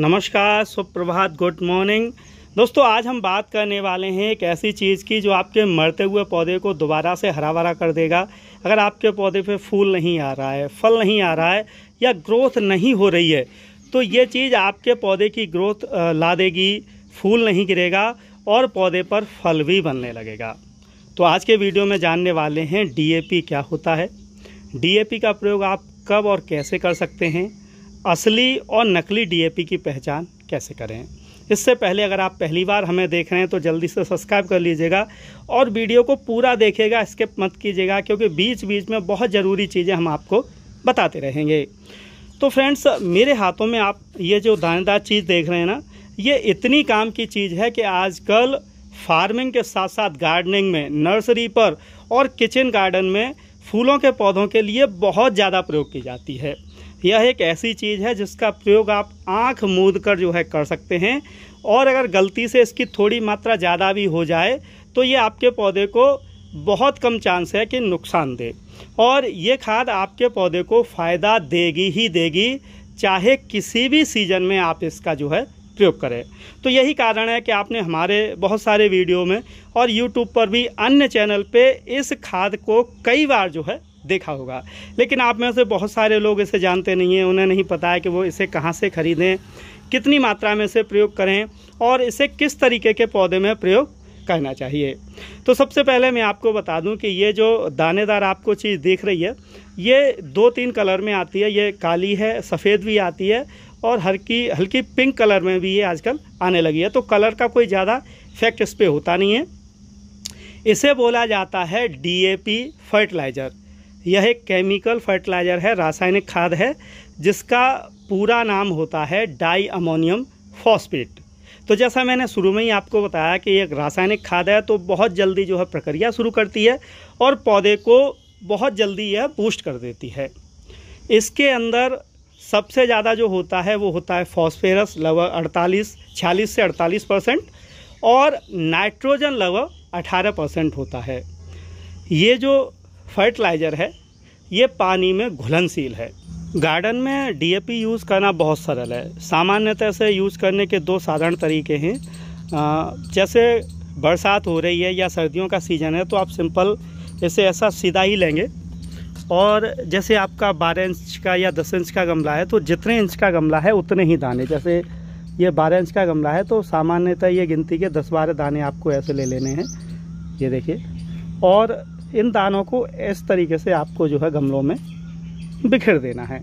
नमस्कार सुप्रभात good morning दोस्तों आज हम बात करने वाले हैं एक ऐसी चीज़ की जो आपके मरते हुए पौधे को दोबारा से हरा भरा कर देगा अगर आपके पौधे पे फूल नहीं आ रहा है फल नहीं आ रहा है या ग्रोथ नहीं हो रही है तो ये चीज़ आपके पौधे की ग्रोथ ला देगी फूल नहीं गिरेगा और पौधे पर फल भी बनने लगेगा तो आज के वीडियो में जानने वाले हैं डी क्या होता है डी का प्रयोग आप कब और कैसे कर सकते हैं असली और नकली डीएपी की पहचान कैसे करें इससे पहले अगर आप पहली बार हमें देख रहे हैं तो जल्दी से सब्सक्राइब कर लीजिएगा और वीडियो को पूरा देखेगा स्किप मत कीजिएगा क्योंकि बीच बीच में बहुत ज़रूरी चीज़ें हम आपको बताते रहेंगे तो फ्रेंड्स मेरे हाथों में आप ये जो दानेदार चीज़ देख रहे हैं ना ये इतनी काम की चीज़ है कि आजकल फार्मिंग के साथ साथ गार्डनिंग में नर्सरी पर और किचन गार्डन में फूलों के पौधों के लिए बहुत ज़्यादा प्रयोग की जाती है यह एक ऐसी चीज़ है जिसका प्रयोग आप आंख मूद कर जो है कर सकते हैं और अगर गलती से इसकी थोड़ी मात्रा ज़्यादा भी हो जाए तो ये आपके पौधे को बहुत कम चांस है कि नुकसान दे और ये खाद आपके पौधे को फ़ायदा देगी ही देगी चाहे किसी भी सीज़न में आप इसका जो है प्रयोग करें तो यही कारण है कि आपने हमारे बहुत सारे वीडियो में और यूट्यूब पर भी अन्य चैनल पे इस खाद को कई बार जो है देखा होगा लेकिन आप में से बहुत सारे लोग इसे जानते नहीं हैं उन्हें नहीं पता है कि वो इसे कहाँ से ख़रीदें कितनी मात्रा में इसे प्रयोग करें और इसे किस तरीके के पौधे में प्रयोग करना चाहिए तो सबसे पहले मैं आपको बता दूं कि ये जो दानेदार आपको चीज़ देख रही है ये दो तीन कलर में आती है ये काली है सफ़ेद भी आती है और हल्की हल्की पिंक कलर में भी ये आजकल आने लगी है तो कलर का कोई ज़्यादा इफेक्ट इस पर होता नहीं है इसे बोला जाता है डी फर्टिलाइज़र यह एक केमिकल फर्टिलाइज़र है रासायनिक खाद है जिसका पूरा नाम होता है डाई अमोनियम फॉस्फेट तो जैसा मैंने शुरू में ही आपको बताया कि एक रासायनिक खाद है तो बहुत जल्दी जो है प्रक्रिया शुरू करती है और पौधे को बहुत जल्दी यह बूस्ट कर देती है इसके अंदर सबसे ज़्यादा जो होता है वो होता है फॉस्फेरस लगभग अड़तालीस छियालीस से अड़तालीस परसेंट और नाइट्रोजन लगभग अठारह परसेंट होता है ये जो फर्टिलाइज़र है ये पानी में घुलनशील है गार्डन में डीएपी यूज़ करना बहुत सरल है सामान्यतः से यूज़ करने के दो साधारण तरीके हैं जैसे बरसात हो रही है या सर्दियों का सीज़न है तो आप सिंपल इसे ऐसा सीधा ही लेंगे और जैसे आपका बारह इंच का या दस इंच का गमला है तो जितने इंच का गमला है उतने ही दाने जैसे ये बारह इंच का गमला है तो सामान्यतः ये गिनती के दस बारह दाने आपको ऐसे ले लेने हैं ये देखिए और इन दानों को इस तरीके से आपको जो है गमलों में बिखेर देना है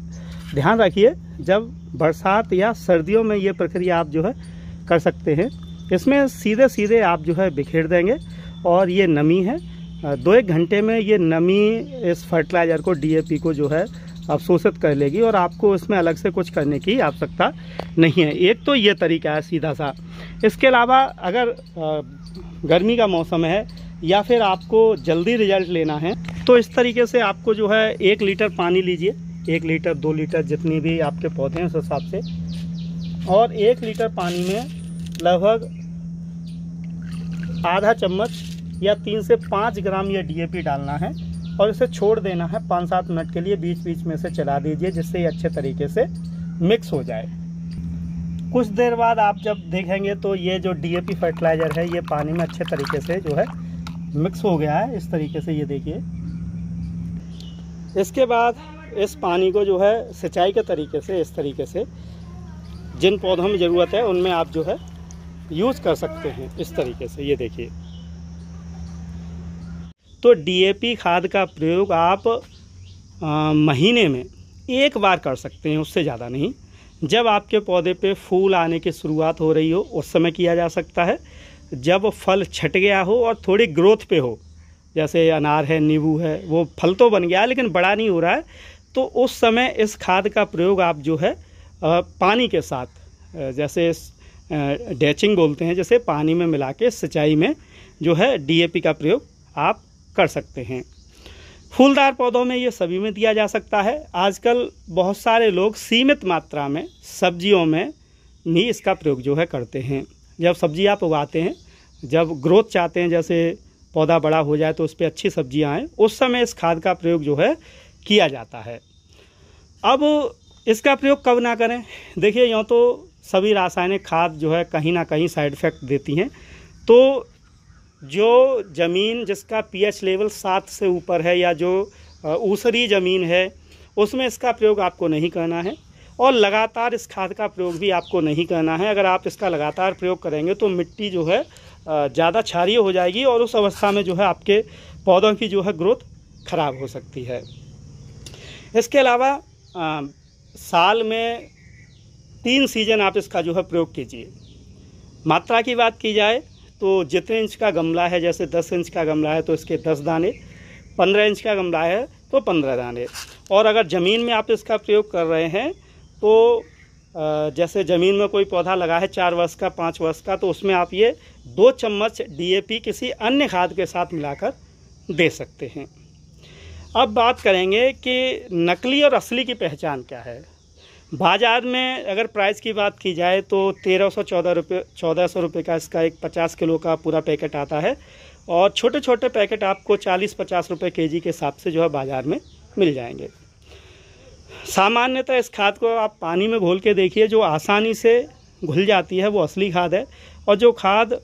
ध्यान रखिए जब बरसात या सर्दियों में ये प्रक्रिया आप जो है कर सकते हैं इसमें सीधे सीधे आप जो है बिखेर देंगे और ये नमी है दो एक घंटे में ये नमी इस फर्टिलाइज़र को डी को जो है अवशोषित कर लेगी और आपको इसमें अलग से कुछ करने की आवश्यकता नहीं है एक तो ये तरीका है सीधा सा इसके अलावा अगर गर्मी का मौसम है या फिर आपको जल्दी रिजल्ट लेना है तो इस तरीके से आपको जो है एक लीटर पानी लीजिए एक लीटर दो लीटर जितनी भी आपके पौधे हैं उस हिसाब से और एक लीटर पानी में लगभग आधा चम्मच या तीन से पाँच ग्राम ये डी डालना है और इसे छोड़ देना है पाँच सात मिनट के लिए बीच बीच में से चला दीजिए जिससे ये अच्छे तरीके से मिक्स हो जाए कुछ देर बाद आप जब देखेंगे तो ये जो डी फर्टिलाइज़र है ये पानी में अच्छे तरीके से जो है मिक्स हो गया है इस तरीके से ये देखिए इसके बाद इस पानी को जो है सिंचाई के तरीके से इस तरीके से जिन पौधों में ज़रूरत है उनमें आप जो है यूज़ कर सकते हैं इस तरीके से ये देखिए तो डीएपी खाद का प्रयोग आप आ, महीने में एक बार कर सकते हैं उससे ज़्यादा नहीं जब आपके पौधे पे फूल आने की शुरुआत हो रही हो उस समय किया जा सकता है जब फल छट गया हो और थोड़ी ग्रोथ पे हो जैसे अनार है नींबू है वो फल तो बन गया लेकिन बड़ा नहीं हो रहा है तो उस समय इस खाद का प्रयोग आप जो है पानी के साथ जैसे डैचिंग बोलते हैं जैसे पानी में मिला के सिंचाई में जो है डीएपी का प्रयोग आप कर सकते हैं फूलदार पौधों में ये सभी में दिया जा सकता है आजकल बहुत सारे लोग सीमित मात्रा में सब्जियों में भी इसका प्रयोग जो है करते हैं जब सब्जी आप उगाते हैं जब ग्रोथ चाहते हैं जैसे पौधा बड़ा हो जाए तो उस पर अच्छी सब्जियाँ आएँ उस समय इस खाद का प्रयोग जो है किया जाता है अब इसका प्रयोग कब ना करें देखिए यूँ तो सभी रासायनिक खाद जो है कहीं ना कहीं साइड इफ़ेक्ट देती हैं तो जो ज़मीन जिसका पीएच लेवल सात से ऊपर है या जो ऊसरी ज़मीन है उसमें इसका प्रयोग आपको नहीं करना है और लगातार इस खाद का प्रयोग भी आपको नहीं करना है अगर आप इसका लगातार प्रयोग करेंगे तो मिट्टी जो है ज़्यादा क्षारिय हो जाएगी और उस अवस्था में जो है आपके पौधों की जो है ग्रोथ ख़राब हो सकती है इसके अलावा साल में तीन सीजन आप इसका जो है प्रयोग कीजिए मात्रा की बात की जाए तो जितने इंच का गमला है जैसे दस इंच का गमला है तो इसके दस दाने पंद्रह इंच का गमला है तो पंद्रह दाने और अगर ज़मीन में आप इसका प्रयोग कर रहे हैं तो जैसे ज़मीन में कोई पौधा लगा है चार वर्ष का पाँच वर्ष का तो उसमें आप ये दो चम्मच डीएपी किसी अन्य खाद के साथ मिलाकर दे सकते हैं अब बात करेंगे कि नकली और असली की पहचान क्या है बाज़ार में अगर प्राइस की बात की जाए तो तेरह सौ चौदह रुपये चौदह सौ रुपये का इसका एक पचास किलो का पूरा पैकेट आता है और छोटे छोटे पैकेट आपको चालीस पचास रुपये के जी के हिसाब से जो है बाज़ार में मिल जाएंगे सामान्यतः इस खाद को आप पानी में घोल के देखिए जो आसानी से घुल जाती है वो असली खाद है और जो खाद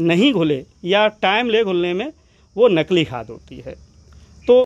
नहीं घुले या टाइम ले घुलने में वो नकली खाद होती है